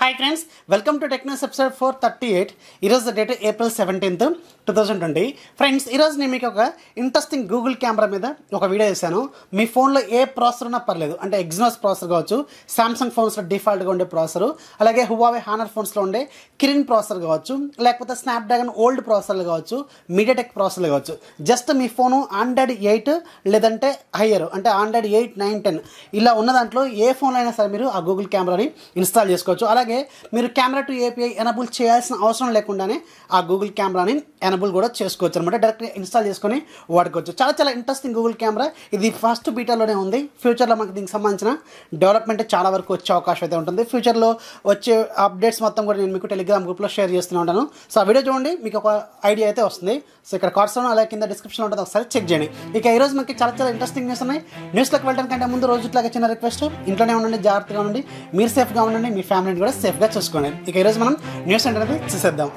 hi friends welcome to techno episode four thirty eight ఈరోజు date April seventeenth two thousand twenty friends ఈరోజు నేను మీకు ఒక interesting Google camera మీద ఒక వీడియో చేశాను మీ ఫోన్లో ఏ ప్రాసెసర్ ఉన్నా పర్లేదు అంటే ఎగ్జినోస్ ప్రాసెసర్ కావచ్చు సామ్సంగ్ ఫోన్స్లో డిఫాల్ట్గా ఉండే ప్రాసెసర్ అలాగే హువావే హానర్ ఫోన్స్లో ఉండే కిరిన్ ప్రాసెసర్ కావచ్చు లేకపోతే స్నాప్డ్రాగన్ ఓల్డ్ ప్రాసెసర్లు కావచ్చు మీడియాటెక్ ప్రాసెసర్లు కావచ్చు జస్ట్ మీ ఫోను ఆండ్రాయిడ్ ఎయిట్ లేదంటే హయ్యర్ అంటే ఆండ్రాయిడ్ ఎయిట్ నైన్ టెన్ ఇలా ఉన్న దాంట్లో ఏ ఫోన్లో అయినా సరే మీరు ఆ గూగుల్ కెమెరాని ఇన్స్టాల్ చేసుకోవచ్చు అలాగే అలాగే మీరు కెమెరా టు ఏపీఐ ఎనబుల్ చేయాల్సిన అవసరం లేకుండానే ఆ గూగుల్ కెమెరాని ఎనబుల్ కూడా చేసుకోవచ్చు అనమాట డైరెక్ట్గా ఇన్స్టాల్ చేసుకొని వాడుకోవచ్చు చాలా చాలా ఇంట్రెస్టింగ్ గూగుల్ కెమెరా ఇది ఫస్ట్ బీటాలోనే ఉంది ఫ్యూచర్లో మనకు దీనికి సంబంధించిన డెవలప్మెంట్ చాలా వరకు వచ్చే అవకాశం అయితే ఉంటుంది ఫ్యూచర్లో వచ్చే అప్డేట్స్ మొత్తం కూడా నేను మీకు టెలిగ్రామ్ గ్రూప్లో షేర్ చేస్తూనే ఉంటాను సో ఆ వీడియో చూడండి మీకు ఒక ఐడియా అయితే వస్తుంది సో ఇక్కడ కార్డ్స్లో అలాగే కింద డిస్క్రిప్షన్లో ఉంటుంది ఒకసారి చెక్ చేయండి ఇక ఈరోజు మనకి చాలా చాలా ఇంట్రెస్టింగ్ న్యూస్ ఉన్నాయి న్యూస్లోకి వెళ్ళడానికి కంటే ముందు రోజు ఇట్లాగే చిన్న రిక్వెస్ట్ ఇంట్లోనే ఉండండి జాగ్రత్తగా ఉండండి మీరు సేఫ్గా ఉండండి మీ ఫ్యామిలీని కూడా కూడా సేఫ్గా చూసుకోండి ఇక ఈరోజు మనం న్యూస్ సెంటర్ చూసేద్దాం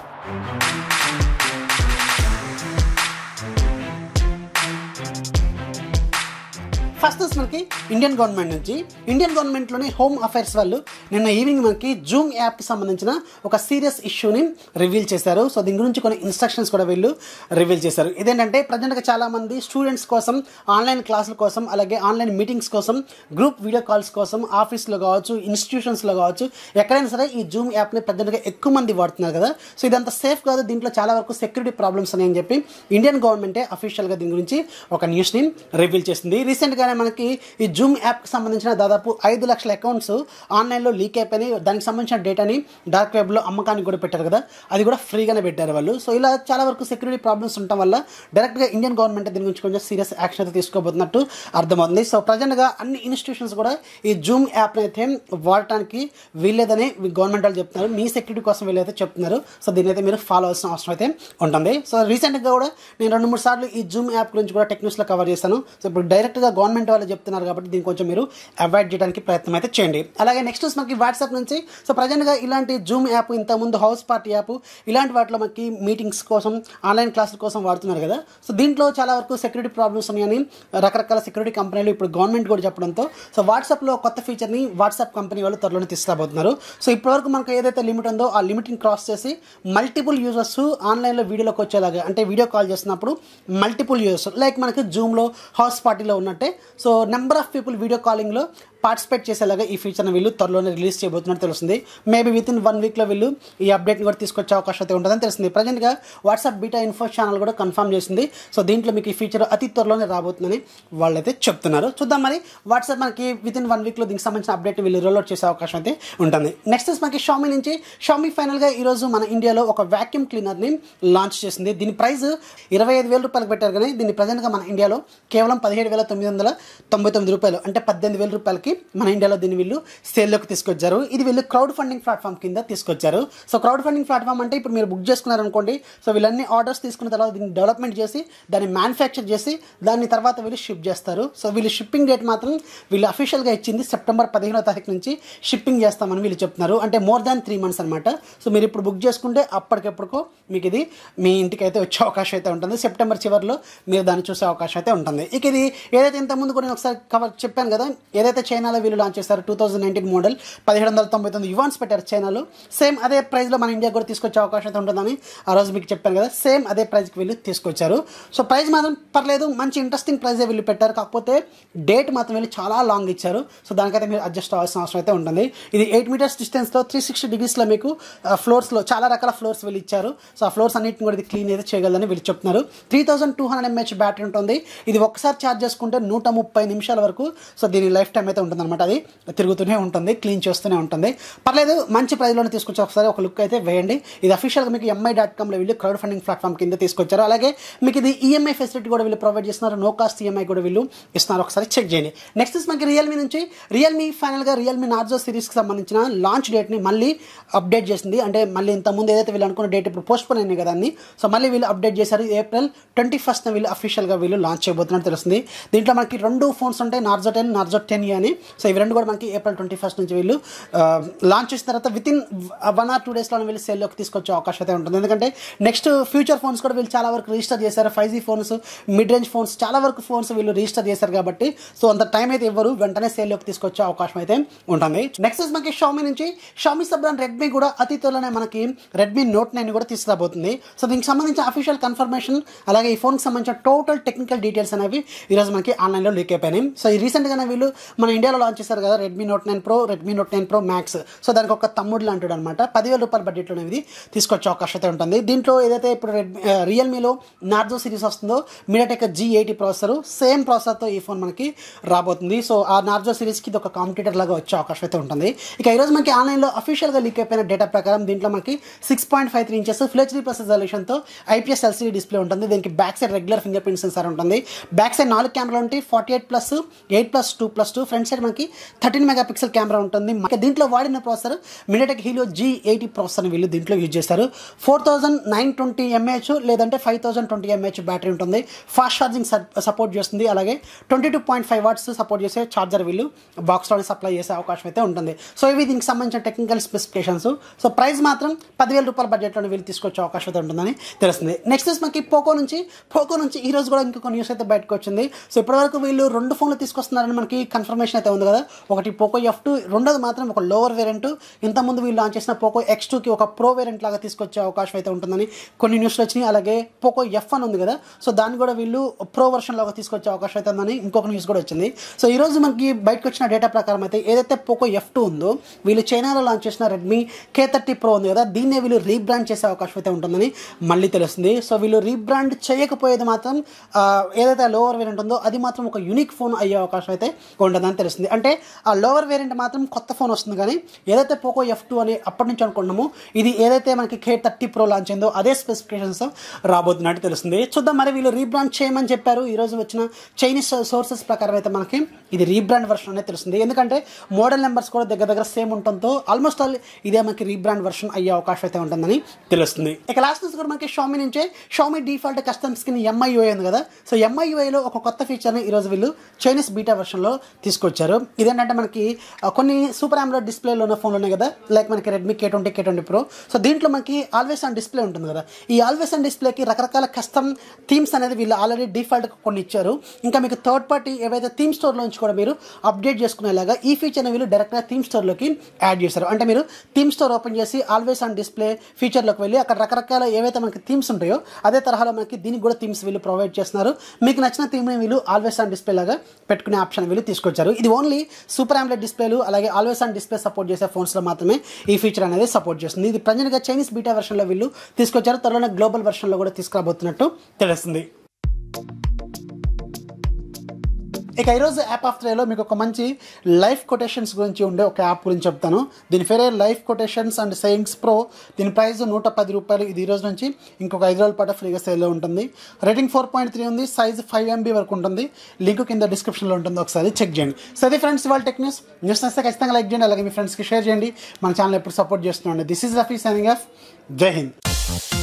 ఫస్ట్ మనకి ఇండియన్ గవర్నమెంట్ నుంచి ఇండియన్ గవర్నమెంట్లోని హోమ్ అఫైర్స్ వాళ్ళు నిన్న ఈవినింగ్ మనకి జూమ్ యాప్కి సంబంధించిన ఒక సీరియస్ ఇష్యూని రివీల్ చేశారు సో దీని గురించి కొన్ని ఇన్స్ట్రక్షన్స్ కూడా వీళ్ళు రివీల్ చేశారు ఇదేంటంటే ప్రజెంట్గా చాలామంది స్టూడెంట్స్ కోసం ఆన్లైన్ క్లాసుల కోసం అలాగే ఆన్లైన్ మీటింగ్స్ కోసం గ్రూప్ వీడియో కాల్స్ కోసం ఆఫీస్లో కావచ్చు ఇన్స్టిట్యూషన్స్లో కావచ్చు ఎక్కడైనా సరే ఈ జూమ్ యాప్ని ప్రజెంట్గా ఎక్కువ మంది వాడుతున్నారు కదా సో ఇదంత సేఫ్ కాదు దీంట్లో చాలా వరకు సెక్యూరిటీ ప్రాబ్లమ్స్ అని చెప్పి ఇండియన్ గవర్నమెంటే అఫీషియల్గా దీని గురించి ఒక న్యూస్ని రివీల్ చేసింది రీసెంట్గానే మనకి ఈ జూమ్ యాప్కి సంబంధించిన దాదాపు ఐదు లక్షల అకౌంట్స్ ఆన్లైన్లో లీక్ అయిపోయినాయి దానికి సంబంధించిన డేటాని డార్క్ వెబ్లో అమ్మకానికి కూడా పెట్టారు కదా అది కూడా ఫ్రీగానే పెట్టారు వాళ్ళు సో ఇలా చాలా వరకు సెక్యూరిటీ ప్రాబ్లమ్స్ ఉండటం వల్ల డైరెక్ట్గా ఇండియన్ గవర్నమెంట్ దీని గురించి కొంచెం సీరియస్ యాక్షన్ అయితే తీసుకోబోతున్నట్టు అర్థమవుతుంది సో ప్రజెంట్గా అన్ని ఇన్స్టిట్యూషన్స్ కూడా ఈ జూమ్ యాప్ని అయితే వాడటానికి వీల్లేదని గవర్నమెంట్ వాళ్ళు చెప్తున్నారు మీ సెక్యూరిటీ కోసం వీళ్ళైతే చెప్తున్నారు సో దీని అయితే మీరు ఫాలో అవ్వాల్సిన అవసరం అయితే ఉంటుంది సో రీసెంట్గా కూడా నేను రెండు మూడు సార్లు ఈ జూమ్ యాప్ గురించి కూడా టెక్నిక్స్లో కవర్ చేశాను సో ఇప్పుడు డైరెక్ట్గా గవర్నమెంట్ గవర్నమెంట్ వాళ్ళు చెప్తున్నారు కాబట్టి దీన్ని కొంచెం మీరు అవాయిడ్ చేయడానికి ప్రయత్నం అయితే చేయండి అలాగే నెక్స్ట్ మనకి వాట్సాప్ నుంచి సో ప్రజెంట్గా ఇలాంటి జూమ్ యాప్ ఇంతకుముందు హౌస్ పార్టీ యాప్ ఇలాంటి వాటిలో మనకి మీటింగ్స్ కోసం ఆన్లైన్ క్లాసుల కోసం వాడుతున్నారు కదా సో దీంట్లో చాలా వరకు సెక్యూరిటీ ప్రాబ్లమ్స్ ఉన్నాయని రకరకాల సెక్యూరిటీ కంపెనీలు ఇప్పుడు గవర్నమెంట్ కూడా చెప్పడంతో సో వాట్సాప్లో కొత్త ఫీచర్ని వాట్సాప్ కంపెనీ వాళ్ళు త్వరలోనే తీసుకురాబోతున్నారు సో ఇప్పటివరకు మనకు ఏదైతే లిమిట్ ఉందో ఆ లిమిట్ని క్రాస్ చేసి మల్టిపుల్ యూజర్స్ ఆన్లైన్లో వీడియోలోకి వచ్చేలాగా అంటే వీడియో కాల్ చేసినప్పుడు మల్టిపుల్ యూజర్స్ లైక్ మనకి జూమ్లో హౌస్ పార్టీలో ఉన్నట్టే so number of people video కాలింగ్లో పార్టిసిపేట్ చేసేలాగా ఈ ఫీచర్ని వీళ్ళు త్వరలోనే రిలీజ్ చేయబోతున్నట్టు తెలుస్తుంది మేబీ విత్ ఇన్ వన్ వీక్లో వీళ్ళు ఈ అప్డేట్ని కూడా తీసుకొచ్చే అవకాశం అయితే ఉంటుందని తెలిసింది ప్రజెంట్గా వాట్సాప్ బీటా ఇన్ఫో ఛానల్ కూడా కన్ఫర్మ్ చేసింది సో దీంట్లో మీకు ఈ ఫీచర్ అతి త్వరలోనే రాబోతుందని వాళ్ళైతే చెప్తున్నారు చూద్దాం మరి వాట్సాప్ మనకి విత్ ఇన్ వన్ వీక్లో దీనికి సంబంధించిన అప్డేట్ వీళ్ళు రోల్అవుట్ చేసే అవకాశం అయితే ఉంటుంది నెక్స్ట్ మనకి షామీ నుంచి షామీ ఫైనల్గా ఈరోజు మన ఇండియాలో ఒక వ్యాక్యూమ్ క్లీనర్ని లాంచ్ చేసింది దీని ప్రైస్ ఇరవై ఐదు వేల రూపాయలు పెట్టారు కానీ దీన్ని ప్రజెంట్గా మన ఇండియాలో కేవలం పదిహేడు వేల తొమ్మిది వందల తొంభై తొమ్మిది రూపాయలు అంటే పద్దెనిమిది వేల రూపాయలకి మన ఇండియాలో దీన్ని వీళ్ళు సేల్లోకి తీసుకొచ్చారు ఇది వీళ్ళు క్రౌడ్ ఫండింగ్ ప్లాట్ఫామ్ కింద తీసుకొచ్చారు సో క్రౌడ్ ఫండింగ్ ప్లాట్ఫామ్ అంటే ఇప్పుడు మీరు బుక్ చేసుకున్నారనుకోండి సో వీళ్ళన్ని ఆర్డర్స్ తీసుకున్న తర్వాత దీన్ని డెవలప్మెంట్ చేసి దాన్ని మ్యానుఫ్యాక్చర్ చేసి దాని తర్వాత వీళ్ళు షిప్ చేస్తారు సో వీళ్ళు షిప్పింగ్ డేట్ మాత్రం వీళ్ళు అఫీషియల్గా ఇచ్చింది సెప్టెంబర్ పదిహేనో తారీఖు నుంచి షిప్పింగ్ చేస్తామని వీళ్ళు చెప్తున్నారు అంటే మోర్ దాన్ త్రీ మంత్స్ అనమాట సో మీరు ఇప్పుడు బుక్ చేసుకుంటే అప్పటికెప్పటికో మీకు ఇది మీ ఇంటికి అయితే వచ్చే అవకాశం అయితే ఉంటుంది సెప్టెంబర్ చివరిలో మీరు దాన్ని చూసే అవకాశం అయితే ఉంటుంది ఇక ఇది ఏదైతే ఇంతకుముందు కూడా నేను ఒకసారి కవర్ చెప్పాను కదా ఏదైతే చైనా చైనాలో వీళ్ళు లాంచ్ చేశారు టూ థౌజండ్ నైన్టీన్ మోడల్ పదిహేడు వందల తొంభై తొమ్మిది యువాన్స్ పెట్టారు చైనాలో సేమ్ అదే ప్రైస్లో మన ఇండియా కూడా తీసుకొచ్చే అవకాశం అయితే ఉంటుందని ఆ రోజు మీకు చెప్పాను కదా సేమ్ అదే ప్రైస్కి వీళ్ళు తీసుకొచ్చారు సో ప్రైస్ మాత్రం పర్లేదు మంచి ఇంట్రెస్టింగ్ ప్రైజే వీళ్ళు పెట్టారు కాకపోతే డేట్ మాత్రం వీళ్ళు చాలా లాంగ్ ఇచ్చారు సో దానికైతే మీరు అడ్జస్ట్ అవ్వాల్సిన అవసరం అయితే ఉంటుంది ఇది ఎయిట్ మీటర్స్ డిస్టెన్స్లో త్రీ సిక్స్టీ డిగ్రీస్లో మీకు ఫ్లోర్స్లో చాలా రకాల ఫ్లోర్స్ వీళ్ళు ఇచ్చారు సో ఆ ఫ్లోర్స్ అన్నింటిని కూడా ఇది క్లీన్ అయితే చేయగలదని వీళ్ళు చెప్తున్నారు three thousand two hundred MH battery ఉంటుంది ఇది ఒకసారి ఛార్జ్ చేసుకుంటే నూట ముప్పై నిమిషాల వరకు సో దీని లైఫ్ టైం అయితే ఉంటుంది అనమాట అది తిరుగుతూనే ఉంటుంది క్లీన్ చేస్తూనే ఉంటుంది పర్లేదు మంచి ప్రైజ్లోనే తీసుకొచ్చి ఒకసారి ఒక లుక్ అయితే వేయండి ఇది అఫీషియల్గా మీకు ఎంఐ డాట్ కామ్లో వెళ్ళి క్రౌడ్ ఫండింగ్ ప్లాట్ఫామ్ కింద తీసుకొచ్చారు అలాగే మీకు ఇది ఈఎంఐ e ఫెసిలిటీ కూడా వీళ్ళు ప్రొవైడ్ చేస్తున్నారు నో కాస్ట్ ఈఎంఐ కూడా వీళ్ళు ఇస్తున్నారు ఒకసారి చెక్ చేయండి నెక్స్ట్ మనకి రియల్మీ నుంచి రియల్మీ ఫైనల్గా రియల్మీ నార్జో సిరీస్కి సంబంధించిన లాంచ్ డేట్ని మళ్ళీ అప్డేట్ చేసింది అంటే మళ్ళీ ఇంతకుముందు ఏదైతే వీళ్ళు అనుకున్న డేట్ ఇప్పుడు పోస్ట్ పోన్ అయింది కదా అన్ని సో మళ్ళీ వీళ్ళు అప్డేట్ చేశారు ఏప్రిల్ ట్వంటీ ఫస్ట్న వీళ్ళు అఫీషియల్గా వీళ్ళు లాంచ్ చేయబోతున్నట్టు తెలుస్తుంది దీంట్లో మనకి రెండు ఫోన్స్ ఉంటాయి నార్జో టెన్ నార్జో టెన్ అని సో ఇవి రెండు కూడా మనకి ఏప్రిల్ ట్వంటీ ఫస్ట్ నుంచి వీళ్ళు లాంచ్ చేసిన తర్వాత within one or two డేస్లో వీళ్ళు సేల్లోకి తీసుకొచ్చే అవకాశం అయితే ఉంటుంది ఎందుకంటే నెక్స్ట్ ఫ్యూచర్ ఫోన్స్ కూడా వీళ్ళు చాలా వరకు రిజిస్టర్ చేశారు five G phones mid range phones చాలా వరకు ఫోన్స్ వీళ్ళు రిజిస్టర్ చేశారు కాబట్టి సో అంత టైం అయితే ఇవ్వరు వెంటనే సేల్లోకి తీసుకొచ్చే అవకాశం అయితే ఉంటుంది నెక్స్ట్ మనకి షామీ నుంచి షామి సబ్రాన్ రెడ్మీ కూడా అతి త్వరలోనే మనకి రెడ్మీ నోట్ నైన్ కూడా తీసుకురాబోతుంది సో దీనికి సంబంధించిన అఫీషియల్ కన్ఫర్మేషన్ అలాగే ఈ ఫోన్కి సంబంధించిన టోటల్ టెక్నికల్ డీటెయిల్స్ అనేవి ఈరోజు మనకి ఆన్లైన్లో లీక్ అయిపోయినాయి సో ఈ రీసెంట్గానే వీళ్ళు మన ఇండియాలో లాంచ్ చేశారు కదా Redmi Note nine Pro Redmi Note nine Pro Max so దానికి ఒక తమ్ముడు లాంటిడు అనమాట పదివేల రూపాయల బడ్జెట్లో ఇది తీసుకొచ్చే అవకాశం అయితే ఉంటుంది దీంట్లో ఏదైతే ఇప్పుడు రెడ్మీ రియల్మీలో నార్జో సిరీస్ వస్తుందో MediaTek G eighty processor same ప్రాసెసర్తో ఈ ఫోన్ మనకి రాబోతుంది సో ఆ నార్జో సిరీస్కి ఇది ఒక కాంపిటేటర్ లాగా వచ్చే అవకాశం అయితే ఉంటుంది ఇక ఈరోజు మనకి ఆన్లైన్లో అఫీషియల్గా లీక్ అయిపోయిన డేటా ప్రకారం దీంట్లో మనకి six point five three inches FHD plus రిజల్యూషన్తో ఐపీఎస్ ఎల్సీడీ డిస్ప్లే ఉంటుంది దీనికి back side regular fingerprint sensor ఉంటుంది బ్యాక్ సైడ్ నాలుగు కెమెరాలు ఉంటాయి forty eight plus eight plus two plus two front వచ్చేసి మనకి థర్టీన్ మెగా పిక్సెల్ కెమెరా ఉంటుంది దీంట్లో వాడిన processor MediaTek Helio G eighty processor వీళ్ళు దీంట్లో యూజ్ చేస్తారు four thousand nine twenty MH లేదంటే five thousand twenty MH battery ఉంటుంది ఫాస్ట్ ఛార్జింగ్ సపోర్ట్ చేస్తుంది అలాగే twenty two point five watts support చేసే ఛార్జర్ వీళ్ళు బాక్స్లోనే సప్లై చేసే అవకాశం అయితే ఉంటుంది సో ఇవి దీనికి సంబంధించిన టెక్నికల్ స్పెసిఫికేషన్స్ సో ప్రైస్ మాత్రం పదివేల రూపాయల బడ్జెట్లోనే వీళ్ళు తీసుకొచ్చే అవకాశం అయితే ఉంటుందని తెలుస్తుంది నెక్స్ట్ మనకి పోకో నుంచి పోకో నుంచి ఈ రోజు కూడా ఇంకొక న్యూస్ అయితే బయటకు వచ్చింది సో ఇప్పటివరకు వీళ్ళు రెండు ఫోన్లు తీసుకొస్తున్నారని మనకి కన్ఫర్మేషన్ అయితే ఉంది కదా ఒకటి పోకో ఎఫ్ టూ రెండోది మాత్రం ఒక లోవర్ వేరియంట్ ఇంతకుముందు వీళ్ళు లాంచ్ చేసిన పోకో ఎక్స్ టూకి ఒక ప్రో వేరియంట్ లాగా తీసుకొచ్చే అవకాశం అయితే ఉంటుందని కొన్ని న్యూస్లు వచ్చినాయి అలాగే పోకో ఎఫ్ అని ఉంది కదా సో దాన్ని కూడా వీళ్ళు ప్రో వర్షన్ లాగా తీసుకొచ్చే అవకాశం అయితే ఉందని ఇంకొక న్యూస్ కూడా వచ్చింది సో ఈరోజు మనకి బయటకు వచ్చిన డేటా ప్రకారం అయితే ఏదైతే పోకో ఎఫ్ టూ ఉందో వీళ్ళు చైనాలో లాంచ్ చేసిన రెడ్మీ కే థర్టీ ప్రో ఉంది కదా దీన్నే వీళ్ళు రీబ్రాండ్ చేసే అవకాశం అయితే ఉంటుందని మళ్ళీ తెలుస్తుంది సో వీళ్ళు రీబ్రాండ్ చేయకపోయేది మాత్రం ఏదైతే లోవర్ వేరియంట్ ఉందో అది మాత్రం ఒక యూనిక్ ఫోన్ అయ్యే అవకాశం అయితే ఉండదని తెలుస్తుంది వచ్చేసింది అంటే ఆ లోవర్ వేరియంట్ మాత్రం కొత్త ఫోన్ వస్తుంది కానీ ఏదైతే పోకో ఎఫ్ టూ అని అప్పటి నుంచి అనుకుంటున్నామో ఇది ఏదైతే మనకి కే థర్టీ ప్రో లాంచ్ అయిందో అదే స్పెసిఫికేషన్స్ రాబోతున్నట్టు తెలుస్తుంది చూద్దాం మరి వీళ్ళు రీబ్రాండ్ చేయమని చెప్పారు ఈరోజు వచ్చిన చైనీస్ సోర్సెస్ ప్రకారం అయితే మనకి ఇది రీబ్రాండ్ వర్షన్ అనేది తెలుస్తుంది ఎందుకంటే మోడల్ నెంబర్స్ కూడా దగ్గర దగ్గర సేమ్ ఉంటుందో ఆల్మోస్ట్ ఆల్ ఇదే మనకి రీబ్రాండ్ వర్షన్ అయ్యే అవకాశం అయితే ఉంటుందని తెలుస్తుంది ఇక లాస్ట్ న్యూస్ కూడా మనకి షామీ నుంచే Xiaomi default custom skin MIUI ఉంది కదా సో ఎంఐఓఐలో ఒక కొత్త ఫీచర్ని ఈరోజు వీళ్ళు చైనీస్ బీటా వర్షన్లో తీసుకొచ్చారు చూపించారు ఇదేంటంటే మనకి కొన్ని సూపర్ ఆమ్రోడ్ డిస్ప్లేలో ఉన్న ఫోన్లు ఉన్నాయి కదా లైక్ మనకి Redmi K twenty K twenty Pro so దీంట్లో మనకి ఆల్వేస్ ఆన్ డిస్ప్లే ఉంటుంది కదా ఈ ఆల్వేస్ ఆన్ డిస్ప్లేకి రకరకాల కస్టమ్ థీమ్స్ అనేది వీళ్ళు ఆల్రెడీ డిఫాల్ట్ కొన్ని ఇచ్చారు ఇంకా మీకు థర్డ్ పార్టీ ఏవైతే థీమ్ నుంచి కూడా మీరు అప్డేట్ చేసుకునేలాగా ఈ ఫీచర్ని వీళ్ళు డైరెక్ట్గా థీమ్ స్టోర్లోకి యాడ్ చేశారు అంటే మీరు థీమ్ స్టోర్ ఓపెన్ చేసి ఆల్వేస్ ఆన్ డిస్ప్లే ఫీచర్లోకి వెళ్ళి అక్కడ రకరకాల ఏవైతే మనకి థీమ్స్ ఉంటాయో అదే తరహాలో మనకి దీనికి కూడా థీమ్స్ వీళ్ళు ప్రొవైడ్ చేస్తున్నారు మీకు నచ్చిన థీమ్ని వీళ్ళు ఆల్వేస్ ఆన్ డిస్ప్లే లాగా పెట్టుకునే ఆప్షన్ వీళ్ళు తీసుకొచ్చారు ఇది ఓన్లీ సూపర్ ఆమ్లెట్ డిస్ప్లేలు అలాగే ఆల్వేస్ ఆన్ డిస్ప్లే సపోర్ట్ చేసే ఫోన్స్లో మాత్రమే ఈ ఫీచర్ అనేది సపోర్ట్ చేస్తుంది ఇది ప్రజలుగా చైనీస్ బీటా వెర్షన్లో వీళ్ళు తీసుకొచ్చారు త్వరలోనే గ్లోబల్ వెర్షన్లో కూడా తీసుకురాబోతున్నట్టు తెలుస్తుంది ఇక ఈరోజు యాప్ ఆఫ్ త్రేలో మీకు ఒక మంచి లైఫ్ కొటేషన్స్ గురించి ఉండే ఒక యాప్ గురించి చెప్తాను దీని పేరే life quotations and sayings pro దీని ప్రైస్ నూట పది రూపాయలు ఇది ఈరోజు నుంచి ఇంకొక ఐదు రోజుల పాటు ఫ్రీగా సేల్లో ఉంటుంది రేటింగ్ ఫోర్ పాయింట్ త్రీ ఉంది సైజ్ ఫైవ్ ఎంబీ వరకు ఉంటుంది లింక్ కింద డిస్క్రిప్షన్లో ఉంటుంది ఒకసారి చెక్ చేయండి సరే ఫ్రెండ్స్ ఇవాళ టెక్ న్యూస్ న్యూస్ నస్తే ఖచ్చితంగా లైక్ చేయండి అలాగే మీ ఫ్రెండ్స్కి షేర్ చేయండి మన ఛానల్ ఎప్పుడు సపోర్ట్ చేస్తున్నాండి this is Rafi signing off జై హింద్